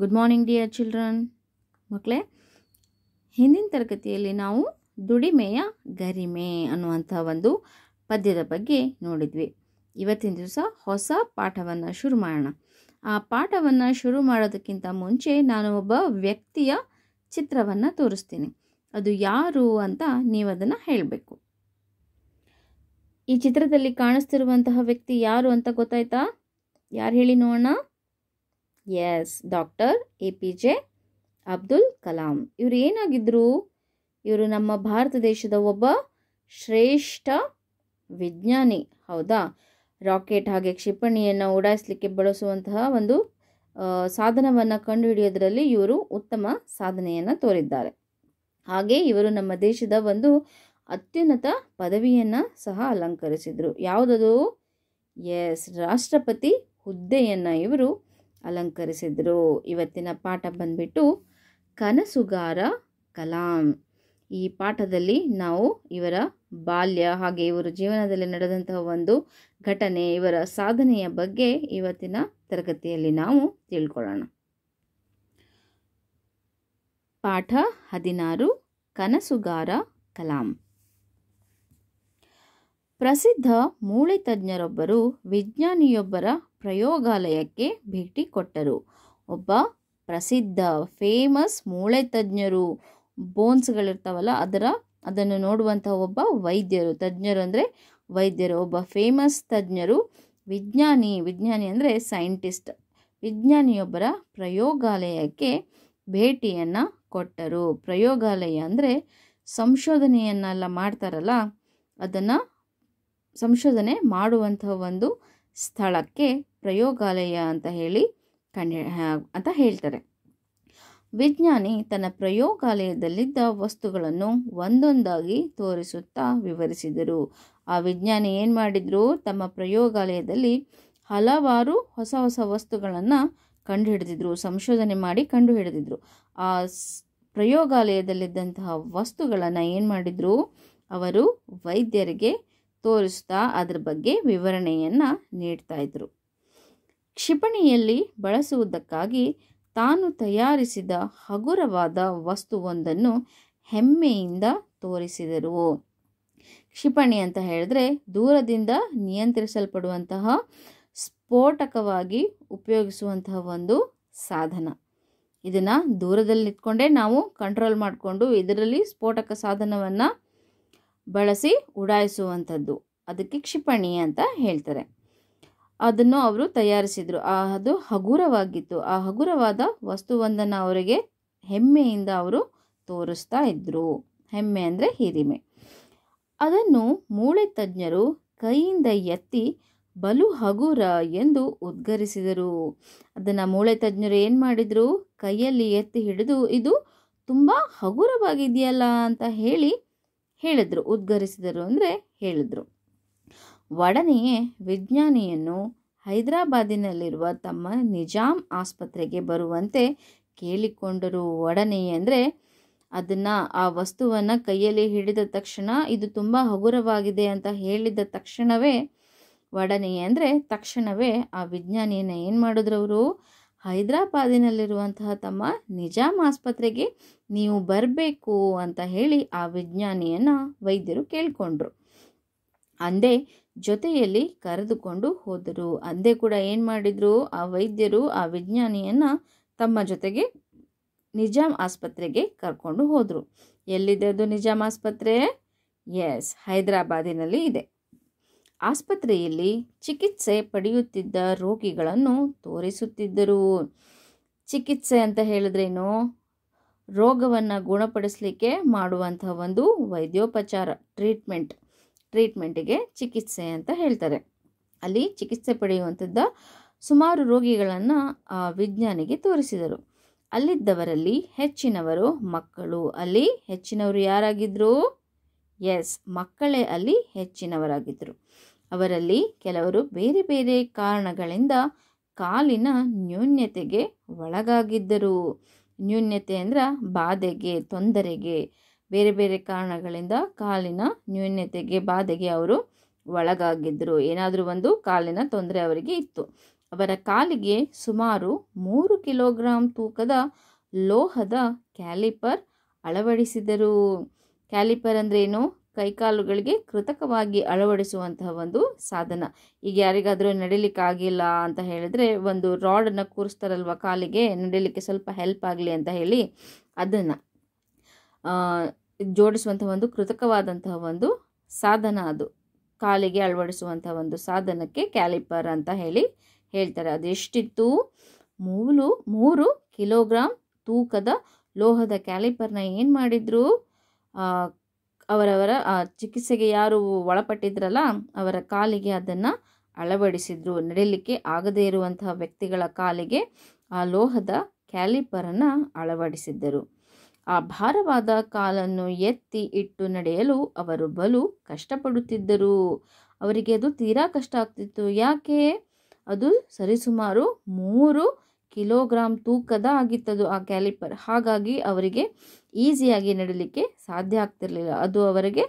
good morning dear children ಮಕ್ಕಳೇ ಹಿಂದಿನ ತರಗತಿಯಲ್ಲಿ ನಾವು ದುಡಿಮೆಯ ಗರಿಮೆ ಅನ್ನುವಂಥ ಒಂದು ಪದ್ಯದ ಬಗ್ಗೆ ನೋಡಿದ್ವಿ ಇವತ್ತಿನ ದಿವಸ ಹೊಸ ಪಾಠವನ್ನು ಶುರು ಮಾಡೋಣ ಆ ಪಾಠವನ್ನು ಶುರು ಮಾಡೋದಕ್ಕಿಂತ ಮುಂಚೆ ನಾನು ಒಬ್ಬ ವ್ಯಕ್ತಿಯ ಚಿತ್ರವನ್ನು ತೋರಿಸ್ತೀನಿ ಅದು ಯಾರು ಅಂತ ನೀವು ಅದನ್ನು ಹೇಳಬೇಕು ಈ ಚಿತ್ರದಲ್ಲಿ ಕಾಣಿಸ್ತಿರುವಂತಹ ವ್ಯಕ್ತಿ ಯಾರು ಅಂತ ಗೊತ್ತಾಯ್ತಾ ಯಾರು ಹೇಳಿ ನೋಡೋಣ yes doctor A P J Abdul Kalam ಇವರು ಏನಾಗಿದ್ದರು ಇವರು ನಮ್ಮ ಭಾರತ ದೇಶದ ಒಬ್ಬ ಶ್ರೇಷ್ಠ ವಿಜ್ಞಾನಿ ಹೌದಾ ರಾಕೆಟ್ ಹಾಗೆ ಕ್ಷಿಪಣಿಯನ್ನು ಓಡಾಯಿಸಲಿಕ್ಕೆ ಬಳಸುವಂತಹ ಒಂದು ಸಾಧನವನ್ನು ಕಂಡುಹಿಡಿಯೋದರಲ್ಲಿ ಇವರು ಉತ್ತಮ ಸಾಧನೆಯನ್ನು ತೋರಿದ್ದಾರೆ ಹಾಗೆ ಇವರು ನಮ್ಮ ದೇಶದ ಒಂದು ಅತ್ಯುನ್ನತ ಪದವಿಯನ್ನು ಸಹ ಅಲಂಕರಿಸಿದರು ಯಾವುದದು ಎಸ್ ರಾಷ್ಟ್ರಪತಿ ಹುದ್ದೆಯನ್ನು ಇವರು ಅಲಂಕರಿಸಿದರು ಇವತ್ತಿನ ಪಾಠ ಬಂದ್ಬಿಟ್ಟು ಕನಸುಗಾರ ಕಲಾಂ ಈ ಪಾಠದಲ್ಲಿ ನಾವು ಇವರ ಬಾಲ್ಯ ಹಾಗೆ ಇವರ ಜೀವನದಲ್ಲಿ ನಡೆದಂತಹ ಒಂದು ಘಟನೆ ಇವರ ಸಾಧನೆಯ ಬಗ್ಗೆ ಇವತ್ತಿನ ತರಗತಿಯಲ್ಲಿ ನಾವು ತಿಳ್ಕೊಳ್ಳೋಣ ಪಾಠ ಹದಿನಾರು ಕನಸುಗಾರ ಕಲಾಂ ಪ್ರಸಿದ್ಧ ಮೂಳೆ ತಜ್ಞರೊಬ್ಬರು ವಿಜ್ಞಾನಿಯೊಬ್ಬರ ಪ್ರಯೋಗಾಲಯಕ್ಕೆ ಭೇಟಿ ಕೊಟ್ಟರು ಒಬ್ಬ ಪ್ರಸಿದ್ಧ ಫೇಮಸ್ ಮೂಳೆ ತಜ್ಞರು ಬೋನ್ಸ್ಗಳಿರ್ತಾವಲ್ಲ ಅದರ ಅದನ್ನು ನೋಡುವಂಥ ಒಬ್ಬ ವೈದ್ಯರು ತಜ್ಞರು ಅಂದರೆ ವೈದ್ಯರು ಒಬ್ಬ ಫೇಮಸ್ ತಜ್ಞರು ವಿಜ್ಞಾನಿ ವಿಜ್ಞಾನಿ ಅಂದರೆ ಸೈಂಟಿಸ್ಟ್ ವಿಜ್ಞಾನಿಯೊಬ್ಬರ ಪ್ರಯೋಗಾಲಯಕ್ಕೆ ಭೇಟಿಯನ್ನು ಕೊಟ್ಟರು ಪ್ರಯೋಗಾಲಯ ಅಂದರೆ ಸಂಶೋಧನೆಯನ್ನೆಲ್ಲ ಮಾಡ್ತಾರಲ್ಲ ಅದನ್ನು ಸಂಶೋಧನೆ ಮಾಡುವಂತಹ ಒಂದು ಸ್ಥಳಕ್ಕೆ ಪ್ರಯೋಗಾಲಯ ಅಂತ ಹೇಳಿ ಕಂಡು ಅಂತ ಹೇಳ್ತಾರೆ ವಿಜ್ಞಾನಿ ತನ್ನ ಪ್ರಯೋಗಾಲಯದಲ್ಲಿದ್ದ ವಸ್ತುಗಳನ್ನು ಒಂದೊಂದಾಗಿ ತೋರಿಸುತ್ತಾ ವಿವರಿಸಿದರು ಆ ವಿಜ್ಞಾನಿ ಏನು ಮಾಡಿದ್ರು ತಮ್ಮ ಪ್ರಯೋಗಾಲಯದಲ್ಲಿ ಹಲವಾರು ಹೊಸ ಹೊಸ ವಸ್ತುಗಳನ್ನು ಕಂಡುಹಿಡಿದಿದ್ರು ಸಂಶೋಧನೆ ಮಾಡಿ ಕಂಡುಹಿಡಿದಿದ್ರು ಆ ಪ್ರಯೋಗಾಲಯದಲ್ಲಿದ್ದಂತಹ ವಸ್ತುಗಳನ್ನು ಏನು ಮಾಡಿದ್ರು ಅವರು ವೈದ್ಯರಿಗೆ ತೋರಿಸ್ತಾ ಅದರ ಬಗ್ಗೆ ವಿವರಣೆಯನ್ನು ನೀಡ್ತಾ ಇದ್ರು ಕ್ಷಿಪಣಿಯಲ್ಲಿ ಬಳಸುವುದಕ್ಕಾಗಿ ತಾನು ತಯಾರಿಸಿದ ಹಗುರವಾದ ವಸ್ತುವೊಂದನ್ನು ಹೆಮ್ಮೆಯಿಂದ ತೋರಿಸಿದರು ಕ್ಷಿಪಣಿ ಅಂತ ಹೇಳಿದ್ರೆ ದೂರದಿಂದ ನಿಯಂತ್ರಿಸಲ್ಪಡುವಂತಹ ಸ್ಫೋಟಕವಾಗಿ ಉಪಯೋಗಿಸುವಂತಹ ಒಂದು ಸಾಧನ ಇದನ್ನು ದೂರದಲ್ಲಿ ನಿಂತ್ಕೊಂಡೇ ನಾವು ಕಂಟ್ರೋಲ್ ಮಾಡಿಕೊಂಡು ಇದರಲ್ಲಿ ಸ್ಫೋಟಕ ಸಾಧನವನ್ನು ಬಳಸಿ ಉಡಾಯಿಸುವಂಥದ್ದು ಅದಕ್ಕೆ ಕ್ಷಿಪಣಿ ಅಂತ ಹೇಳ್ತಾರೆ ಅದನ್ನು ಅವರು ತಯಾರಿಸಿದರು ಆ ಅದು ಹಗುರವಾಗಿತ್ತು ಆ ಹಗುರವಾದ ವಸ್ತುವೊಂದನ್ನು ಅವರಿಗೆ ಹೆಮ್ಮೆಯಿಂದ ಅವರು ತೋರಿಸ್ತಾ ಇದ್ದರು ಹೆಮ್ಮೆ ಅಂದರೆ ಹಿರಿಮೆ ಅದನ್ನು ಮೂಳೆ ತಜ್ಞರು ಕೈಯಿಂದ ಎತ್ತಿ ಬಲು ಹಗುರ ಎಂದು ಉದ್ಗರಿಸಿದರು ಅದನ್ನು ಮೂಳೆ ತಜ್ಞರು ಏನು ಮಾಡಿದರು ಕೈಯಲ್ಲಿ ಎತ್ತಿ ಹಿಡಿದು ಇದು ತುಂಬ ಹಗುರವಾಗಿದೆಯಲ್ಲ ಅಂತ ಹೇಳಿ ಹೇಳಿದ್ರು ಉದ್ಘರಿಸಿದರು ಅಂದರೆ ಹೇಳಿದ್ರು ಒಡನೆಯೇ ವಿಜ್ಞಾನಿಯನ್ನು ಹೈದರಾಬಾದಿನಲ್ಲಿರುವ ತಮ್ಮ ನಿಜಾಮ್ ಆಸ್ಪತ್ರೆಗೆ ಬರುವಂತೆ ಕೇಳಿಕೊಂಡರು ಒಡನೆಯೇ ಅಂದರೆ ಅದನ್ನು ಆ ವಸ್ತುವನ್ನು ಕೈಯಲ್ಲಿ ಹಿಡಿದ ತಕ್ಷಣ ಇದು ತುಂಬ ಹಗುರವಾಗಿದೆ ಅಂತ ಹೇಳಿದ ತಕ್ಷಣವೇ ಒಡನೆಯೇ ಅಂದರೆ ತಕ್ಷಣವೇ ಆ ವಿಜ್ಞಾನಿಯನ್ನು ಏನು ಮಾಡಿದ್ರವರು ಹೈದರಾಬಾದಿನಲ್ಲಿರುವಂತಹ ತಮ್ಮ ನಿಜಾಮ್ ಆಸ್ಪತ್ರೆಗೆ ನೀವು ಬರಬೇಕು ಅಂತ ಹೇಳಿ ಆ ವಿಜ್ಞಾನಿಯನ್ನು ವೈದ್ಯರು ಕೇಳಿಕೊಂಡ್ರು ಅಂದೇ ಜೊತೆಯಲ್ಲಿ ಕರೆದುಕೊಂಡು ಹೋದರು ಅಂದೇ ಕೂಡ ಏನು ಮಾಡಿದರು ಆ ವೈದ್ಯರು ಆ ವಿಜ್ಞಾನಿಯನ್ನು ತಮ್ಮ ಜೊತೆಗೆ ನಿಜಾಮ್ ಆಸ್ಪತ್ರೆಗೆ ಕರ್ಕೊಂಡು ಹೋದರು ಎಲ್ಲಿದೆ ಅದು ನಿಜಾಮ್ ಆಸ್ಪತ್ರೆ ಎಸ್ ಹೈದರಾಬಾದಿನಲ್ಲಿ ಇದೆ ಆಸ್ಪತ್ರೆಯಲ್ಲಿ ಚಿಕಿತ್ಸೆ ಪಡೆಯುತ್ತಿದ್ದ ರೋಗಿಗಳನ್ನು ತೋರಿಸುತ್ತಿದ್ದರು ಚಿಕಿತ್ಸೆ ಅಂತ ಹೇಳಿದ್ರೇನು ರೋಗವನ್ನು ಗುಣಪಡಿಸಲಿಕ್ಕೆ ಮಾಡುವಂಥ ಒಂದು ವೈದ್ಯೋಪಚಾರ ಟ್ರೀಟ್ಮೆಂಟ್ ಟ್ರೀಟ್ಮೆಂಟಿಗೆ ಚಿಕಿತ್ಸೆ ಅಂತ ಹೇಳ್ತಾರೆ ಅಲ್ಲಿ ಚಿಕಿತ್ಸೆ ಪಡೆಯುವಂಥದ್ದ ಸುಮಾರು ರೋಗಿಗಳನ್ನು ವಿಜ್ಞಾನಿಗೆ ತೋರಿಸಿದರು ಅಲ್ಲಿದ್ದವರಲ್ಲಿ ಹೆಚ್ಚಿನವರು ಮಕ್ಕಳು ಅಲ್ಲಿ ಹೆಚ್ಚಿನವರು ಯಾರಾಗಿದ್ದರು ಎಸ್ ಮಕ್ಕಳೇ ಅಲ್ಲಿ ಹೆಚ್ಚಿನವರಾಗಿದ್ದರು ಅವರಲ್ಲಿ ಕೆಲವರು ಬೇರೆ ಬೇರೆ ಕಾರಣಗಳಿಂದ ಕಾಲಿನ ನ್ಯೂನ್ಯತೆಗೆ ಒಳಗಾಗಿದ್ದರು ನ್ಯೂನ್ಯತೆ ಅಂದ್ರೆ ಬಾಧೆಗೆ ತೊಂದರೆಗೆ ಬೇರೆ ಬೇರೆ ಕಾರಣಗಳಿಂದ ಕಾಲಿನ ನ್ಯೂನ್ಯತೆಗೆ ಬಾಧೆಗೆ ಅವರು ಒಳಗಾಗಿದ್ದರು ಏನಾದರೂ ಒಂದು ಕಾಲಿನ ತೊಂದರೆ ಅವರಿಗೆ ಇತ್ತು ಅವರ ಕಾಲಿಗೆ ಸುಮಾರು ಮೂರು ಕಿಲೋಗ್ರಾಂ ತೂಕದ ಲೋಹದ ಕ್ಯಾಲಿಪರ್ ಅಳವಡಿಸಿದರು ಕ್ಯಾಲಿಪರ್ ಅಂದ್ರೇನು ಕೈಕಾಲುಗಳಿಗೆ ಕೃತಕವಾಗಿ ಅಳವಡಿಸುವಂತಹ ಒಂದು ಸಾಧನ ಈಗ ಯಾರಿಗಾದರೂ ನಡಿಲಿಕ್ಕಾಗಿಲ್ಲ ಅಂತ ಹೇಳಿದ್ರೆ ಒಂದು ರಾಡನ್ನು ಕೂರಿಸ್ತಾರಲ್ವ ಕಾಲಿಗೆ ನಡಿಲಿಕ್ಕೆ ಸ್ವಲ್ಪ ಹೆಲ್ಪ್ ಆಗಲಿ ಅಂತ ಹೇಳಿ ಅದನ್ನು ಜೋಡಿಸುವಂಥ ಒಂದು ಕೃತಕವಾದಂತಹ ಒಂದು ಸಾಧನ ಅದು ಕಾಲಿಗೆ ಅಳವಡಿಸುವಂಥ ಒಂದು ಸಾಧನಕ್ಕೆ ಕ್ಯಾಲಿಪರ್ ಅಂತ ಹೇಳಿ ಹೇಳ್ತಾರೆ ಅದೆಷ್ಟಿತ್ತು ಮೂಲು ಮೂರು ಕಿಲೋಗ್ರಾಮ್ ತೂಕದ ಲೋಹದ ಕ್ಯಾಲಿಪರ್ನ ಏನು ಮಾಡಿದ್ರು ಅವರವರ ಚಿಕಿತ್ಸೆಗೆ ಯಾರು ಒಳಪಟ್ಟಿದ್ರಲ್ಲ ಅವರ ಕಾಲಿಗೆ ಅದನ್ನು ಅಳವಡಿಸಿದ್ರು ನಡಿಲಿಕ್ಕೆ ಆಗದೇ ಇರುವಂತಹ ವ್ಯಕ್ತಿಗಳ ಕಾಲಿಗೆ ಆ ಲೋಹದ ಕ್ಯಾಲಿಪರನ್ನು ಅಳವಡಿಸಿದ್ದರು ಆ ಭಾರವಾದ ಕಾಲನ್ನು ಎತ್ತಿ ಇಟ್ಟು ನಡೆಯಲು ಅವರು ಬಲು ಕಷ್ಟಪಡುತ್ತಿದ್ದರು ಅವರಿಗೆ ಅದು ತೀರಾ ಕಷ್ಟ ಆಗ್ತಿತ್ತು ಯಾಕೆ ಅದು ಸರಿಸುಮಾರು ಮೂರು ಕಿಲೋಗ್ರಾಮ್ ತೂಕದ ಆಗಿತ್ತದು ಆ ಕ್ಯಾಲಿಪರ್ ಹಾಗಾಗಿ ಅವರಿಗೆ ಈಸಿಯಾಗಿ ನಡಲಿಕ್ಕೆ ಸಾಧ್ಯ ಆಗ್ತಿರಲಿಲ್ಲ ಅದು ಅವರಿಗೆ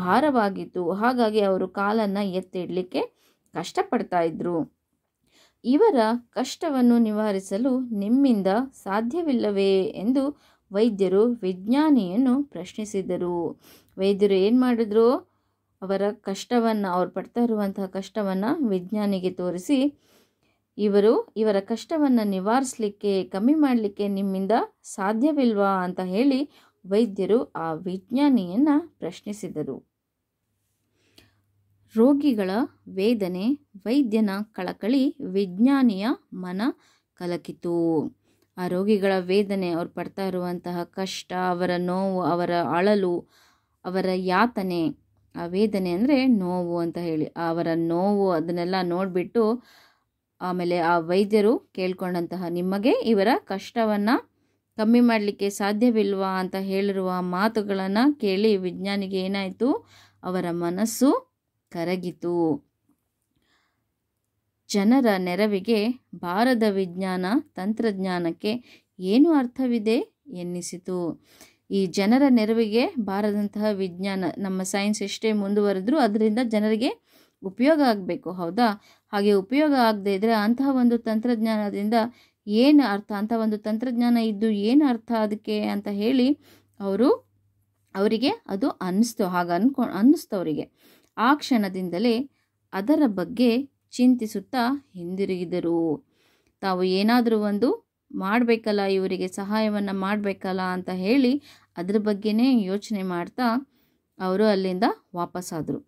ಭಾರವಾಗಿತ್ತು ಹಾಗಾಗಿ ಅವರು ಕಾಲನ್ನು ಎತ್ತಿಡಲಿಕ್ಕೆ ಕಷ್ಟಪಡ್ತಾ ಇದ್ದರು ಇವರ ಕಷ್ಟವನ್ನು ನಿವಾರಿಸಲು ನಿಮ್ಮಿಂದ ಸಾಧ್ಯವಿಲ್ಲವೇ ಎಂದು ವೈದ್ಯರು ವಿಜ್ಞಾನಿಯನ್ನು ಪ್ರಶ್ನಿಸಿದರು ವೈದ್ಯರು ಏನು ಮಾಡಿದ್ರು ಅವರ ಕಷ್ಟವನ್ನು ಅವ್ರು ಪಡ್ತಾ ಇರುವಂತಹ ಕಷ್ಟವನ್ನು ವಿಜ್ಞಾನಿಗೆ ತೋರಿಸಿ ಇವರು ಇವರ ಕಷ್ಟವನ್ನು ನಿವಾರಿಸಲಿಕ್ಕೆ ಕಮ್ಮಿ ಮಾಡಲಿಕ್ಕೆ ನಿಮ್ಮಿಂದ ಸಾಧ್ಯವಿಲ್ವಾ ಅಂತ ಹೇಳಿ ವೈದ್ಯರು ಆ ವಿಜ್ಞಾನಿಯನ್ನು ಪ್ರಶ್ನಿಸಿದರು ರೋಗಿಗಳ ವೇದನೆ ವೈದ್ಯನ ಕಳಕಳಿ ವಿಜ್ಞಾನಿಯ ಮನ ಕಲಕಿತು ಆ ರೋಗಿಗಳ ವೇದನೆ ಅವ್ರು ಪಡ್ತಾ ಇರುವಂತಹ ಕಷ್ಟ ಅವರ ನೋವು ಅವರ ಅಳಲು ಅವರ ಯಾತನೆ ಆ ವೇದನೆ ಅಂದರೆ ನೋವು ಅಂತ ಹೇಳಿ ಅವರ ನೋವು ಅದನ್ನೆಲ್ಲ ನೋಡಿಬಿಟ್ಟು ಆಮೇಲೆ ಆ ವೈದ್ಯರು ಕೇಳ್ಕೊಂಡಂತಹ ನಿಮಗೆ ಇವರ ಕಷ್ಟವನ್ನು ಕಮ್ಮಿ ಮಾಡಲಿಕ್ಕೆ ಸಾಧ್ಯವಿಲ್ವಾ ಅಂತ ಹೇಳಿರುವ ಮಾತುಗಳನ್ನು ಕೇಳಿ ವಿಜ್ಞಾನಿಗೆ ಏನಾಯಿತು ಅವರ ಮನಸ್ಸು ಕರಗಿತು ಜನರ ನೆರವಿಗೆ ಭಾರದ ವಿಜ್ಞಾನ ತಂತ್ರಜ್ಞಾನಕ್ಕೆ ಏನು ಅರ್ಥವಿದೆ ಎನ್ನಿಸಿತು ಈ ಜನರ ನೆರವಿಗೆ ಬಾರದಂತಹ ವಿಜ್ಞಾನ ನಮ್ಮ ಸೈನ್ಸ್ ಎಷ್ಟೇ ಮುಂದುವರೆದ್ರೂ ಅದರಿಂದ ಜನರಿಗೆ ಉಪಯೋಗ ಆಗಬೇಕು ಹೌದಾ ಹಾಗೆ ಉಪಯೋಗ ಆಗದೇ ಇದ್ದರೆ ಅಂತಹ ಒಂದು ತಂತ್ರಜ್ಞಾನದಿಂದ ಏನು ಅರ್ಥ ಅಂಥ ಒಂದು ತಂತ್ರಜ್ಞಾನ ಇದ್ದು ಏನು ಅರ್ಥ ಅದಕ್ಕೆ ಅಂತ ಹೇಳಿ ಅವರು ಅವರಿಗೆ ಅದು ಅನ್ನಿಸ್ತು ಹಾಗೆ ಅನ್ಕೊ ಅನ್ನಿಸ್ತು ಅವರಿಗೆ ಆ ಕ್ಷಣದಿಂದಲೇ ಅದರ ಬಗ್ಗೆ ಚಿಂತಿಸುತ್ತಾ ಹಿಂದಿರುಗಿದರು ತಾವು ಏನಾದರೂ ಒಂದು ಮಾಡಬೇಕಲ್ಲ ಇವರಿಗೆ ಸಹಾಯವನ್ನು ಮಾಡಬೇಕಲ್ಲ ಅಂತ ಹೇಳಿ ಅದ್ರ ಬಗ್ಗೆನೇ ಯೋಚನೆ ಮಾಡ್ತಾ ಅವರು ಅಲ್ಲಿಂದ ವಾಪಸ್ಸಾದರು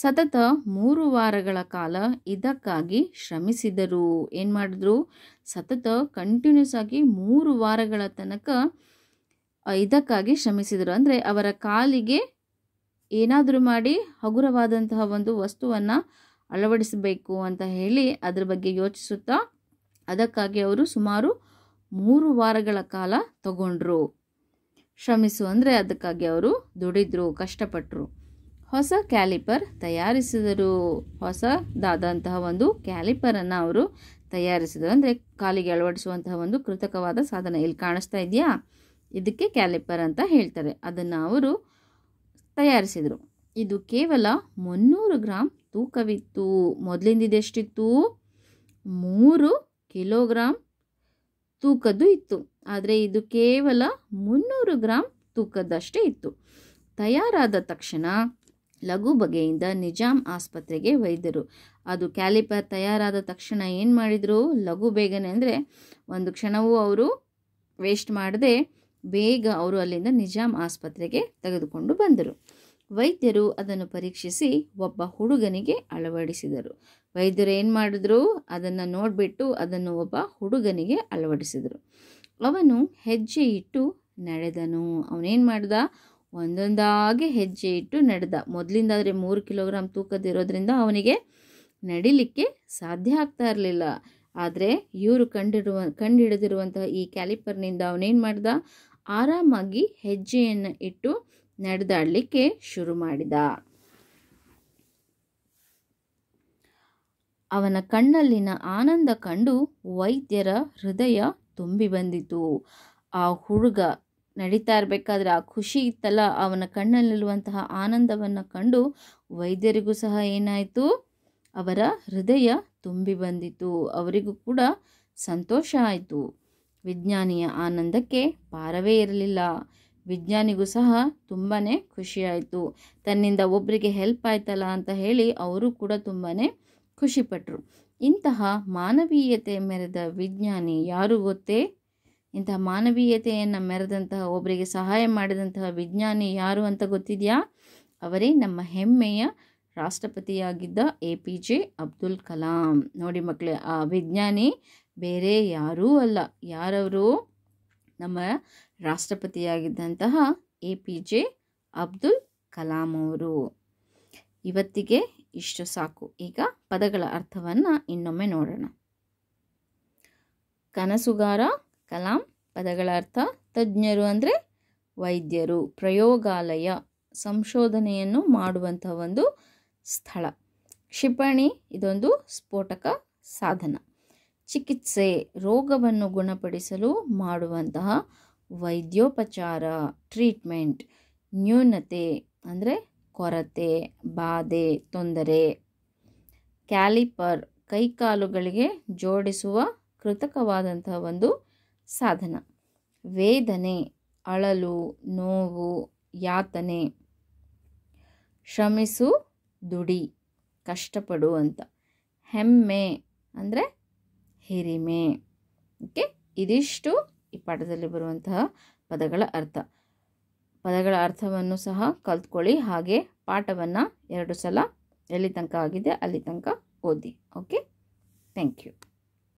ಸತತ ಮೂರು ವಾರಗಳ ಕಾಲ ಇದಕ್ಕಾಗಿ ಶ್ರಮಿಸಿದರು ಏನು ಮಾಡಿದ್ರು ಸತತ ಕಂಟಿನ್ಯೂಸ್ ಆಗಿ ಮೂರು ವಾರಗಳ ತನಕ ಇದಕ್ಕಾಗಿ ಶ್ರಮಿಸಿದರು ಅಂದರೆ ಅವರ ಕಾಲಿಗೆ ಏನಾದರೂ ಮಾಡಿ ಹಗುರವಾದಂತಹ ಒಂದು ವಸ್ತುವನ್ನು ಅಳವಡಿಸಬೇಕು ಅಂತ ಹೇಳಿ ಅದರ ಬಗ್ಗೆ ಯೋಚಿಸುತ್ತಾ ಅದಕ್ಕಾಗಿ ಅವರು ಸುಮಾರು ಮೂರು ವಾರಗಳ ಕಾಲ ತಗೊಂಡ್ರು ಶ್ರಮಿಸು ಅಂದರೆ ಅದಕ್ಕಾಗಿ ಅವರು ದುಡಿದ್ರು ಕಷ್ಟಪಟ್ಟರು ಹೊಸ ಕ್ಯಾಲಿಪರ್ ತಯಾರಿಸಿದರು ಹೊಸದಾದಂತಹ ಒಂದು ಕ್ಯಾಲಿಪರನ್ನು ಅವರು ತಯಾರಿಸಿದರು ಅಂದರೆ ಕಾಲಿಗೆ ಅಳವಡಿಸುವಂತಹ ಒಂದು ಕೃತಕವಾದ ಸಾಧನ ಇಲ್ಲಿ ಕಾಣಿಸ್ತಾ ಇದೆಯಾ ಇದಕ್ಕೆ ಕ್ಯಾಲಿಪರ್ ಅಂತ ಹೇಳ್ತಾರೆ ಅದನ್ನು ಅವರು ತಯಾರಿಸಿದರು ಇದು ಕೇವಲ ಮುನ್ನೂರು ಗ್ರಾಮ್ ತೂಕವಿತ್ತು ಮೊದಲಿಂದಿದೆಷ್ಟಿತ್ತು ಮೂರು ಕಿಲೋಗ್ರಾಮ್ ತೂಕದ್ದು ಇತ್ತು ಆದರೆ ಇದು ಕೇವಲ ಮುನ್ನೂರು ಗ್ರಾಮ್ ತೂಕದಷ್ಟೇ ಇತ್ತು ತಯಾರಾದ ತಕ್ಷಣ ಲಘು ಬಗೆಯಿಂದ ನಿಜಾಮ್ ಆಸ್ಪತ್ರೆಗೆ ವೈದ್ಯರು ಅದು ಕ್ಯಾಲಿಪರ್ ತಯಾರಾದ ತಕ್ಷಣ ಏನು ಮಾಡಿದರು ಲಘು ಬೇಗನೆ ಅಂದರೆ ಒಂದು ಕ್ಷಣವೂ ಅವರು ವೇಸ್ಟ್ ಮಾಡದೆ ಬೇಗ ಅವರು ಅಲ್ಲಿಂದ ನಿಜಾಮ್ ಆಸ್ಪತ್ರೆಗೆ ತೆಗೆದುಕೊಂಡು ಬಂದರು ವೈದ್ಯರು ಅದನ್ನು ಪರೀಕ್ಷಿಸಿ ಒಬ್ಬ ಹುಡುಗನಿಗೆ ಅಳವಡಿಸಿದರು ವೈದ್ಯರು ಏನು ಮಾಡಿದ್ರು ಅದನ್ನು ನೋಡಿಬಿಟ್ಟು ಅದನ್ನು ಒಬ್ಬ ಹುಡುಗನಿಗೆ ಅಳವಡಿಸಿದರು ಅವನು ಹೆಜ್ಜೆ ಇಟ್ಟು ನಡೆದನು ಅವನೇನು ಮಾಡ್ದ ಒಂದೊಂದಾಗಿ ಹೆಜ್ಜೆ ಇಟ್ಟು ನಡೆದ ಮೊದಲಿಂದಾದರೆ ಮೂರು ಕಿಲೋಗ್ರಾಮ್ ತೂಕದಿರೋದ್ರಿಂದ ಅವನಿಗೆ ನಡಿಲಿಕ್ಕೆ ಸಾಧ್ಯ ಆಗ್ತಾ ಇರಲಿಲ್ಲ ಆದರೆ ಇವರು ಕಂಡಿರುವ ಕಂಡುಹಿಡಿದಿರುವಂತಹ ಈ ಕ್ಯಾಲಿಪರ್ನಿಂದ ಅವನೇನು ಮಾಡ್ದ ಆರಾಮಾಗಿ ಹೆಜ್ಜೆಯನ್ನು ಇಟ್ಟು ನಡೆದಾಡಲಿಕ್ಕೆ ಶುರು ಮಾಡಿದ ಅವನ ಕಣ್ಣಲ್ಲಿನ ಆನಂದ ಕಂಡು ವೈದ್ಯರ ಹೃದಯ ತುಂಬಿ ಬಂದಿತು ಆ ಹುಡುಗ ನಡೀತಾ ಇರಬೇಕಾದ್ರೆ ಆ ಖುಷಿ ಇತ್ತಲ್ಲ ಅವನ ಕಣ್ಣಲ್ಲಿರುವಂತಹ ಆನಂದವನ್ನು ಕಂಡು ವೈದ್ಯರಿಗೂ ಸಹ ಏನಾಯಿತು ಅವರ ಹೃದಯ ತುಂಬಿ ಬಂದಿತು ಅವರಿಗೂ ಕೂಡ ಸಂತೋಷ ಆಯಿತು ವಿಜ್ಞಾನಿಯ ಆನಂದಕ್ಕೆ ಪಾರವೇ ಇರಲಿಲ್ಲ ವಿಜ್ಞಾನಿಗೂ ಸಹ ತುಂಬಾ ಖುಷಿಯಾಯಿತು ತನ್ನಿಂದ ಒಬ್ಬರಿಗೆ ಹೆಲ್ಪ್ ಆಯ್ತಲ್ಲ ಅಂತ ಹೇಳಿ ಅವರು ಕೂಡ ತುಂಬಾ ಖುಷಿಪಟ್ಟರು ಇಂತಹ ಮಾನವೀಯತೆ ಮೆರೆದ ವಿಜ್ಞಾನಿ ಯಾರು ಗೊತ್ತೇ ಇಂತಹ ಮಾನವೀಯತೆಯನ್ನು ಮೆರೆದಂತಹ ಒಬ್ಬರಿಗೆ ಸಹಾಯ ಮಾಡಿದಂತಹ ವಿಜ್ಞಾನಿ ಯಾರು ಅಂತ ಗೊತ್ತಿದೆಯಾ ಅವರೇ ನಮ್ಮ ಹೆಮ್ಮೆಯ ರಾಷ್ಟ್ರಪತಿಯಾಗಿದ್ದ A P J Abdul Kalam ನೋಡಿ ಮಕ್ಕಳೇ ಆ ವಿಜ್ಞಾನಿ ಬೇರೆ ಯಾರೂ ಅಲ್ಲ ಯಾರವರು ನಮ್ಮ ರಾಷ್ಟ್ರಪತಿಯಾಗಿದ್ದಂತಹ A P J Abdul Kalam ಅವರು ಇವತ್ತಿಗೆ ಇಷ್ಟು ಸಾಕು ಈಗ ಪದಗಳ ಅರ್ಥವನ್ನು ಇನ್ನೊಮ್ಮೆ ನೋಡೋಣ ಕನಸುಗಾರ ಕಲಾಂ ಪದಗಳ ಅರ್ಥ ತಜ್ಞರು ಅಂದರೆ ವೈದ್ಯರು ಪ್ರಯೋಗಾಲಯ ಸಂಶೋಧನೆಯನ್ನು ಮಾಡುವಂತಹ ಒಂದು ಸ್ಥಳ ಕ್ಷಿಪಣಿ ಇದೊಂದು ಸ್ಫೋಟಕ ಸಾಧನ ಚಿಕಿತ್ಸೆ ರೋಗವನ್ನು ಗುಣಪಡಿಸಲು ಮಾಡುವಂತಹ ವೈದ್ಯೋಪಚಾರ ಟ್ರೀಟ್ಮೆಂಟ್ ನ್ಯೂನತೆ ಅಂದರೆ ಕೊರತೆ ಬಾಧೆ ತೊಂದರೆ ಕ್ಯಾಲಿಪರ್ ಕೈಕಾಲುಗಳಿಗೆ ಜೋಡಿಸುವ ಕೃತಕವಾದಂತಹ ಒಂದು ಸಾಧನ ವೇದನೆ ಅಳಲು ನೋವು ಯಾತನೆ ಶ್ರಮಿಸು ದುಡಿ ಕಷ್ಟಪಡು ಅಂತ ಹೆಮ್ಮೆ ಅಂದರೆ ಹಿರಿಮೆ ಓಕೆ ಇದಿಷ್ಟು ಈ ಪಾಠದಲ್ಲಿ ಬರುವಂತಹ ಪದಗಳ ಅರ್ಥ ಪದಗಳ ಅರ್ಥವನ್ನು ಸಹ ಕಲ್ತ್ಕೊಳ್ಳಿ ಹಾಗೆ ಪಾಠವನ್ನು ಎರಡು ಸಲ ಎಲ್ಲಿ ತನಕ ಆಗಿದೆ ಅಲ್ಲಿ ತನಕ ಓದಿ ಓಕೆ ಥ್ಯಾಂಕ್ ಯು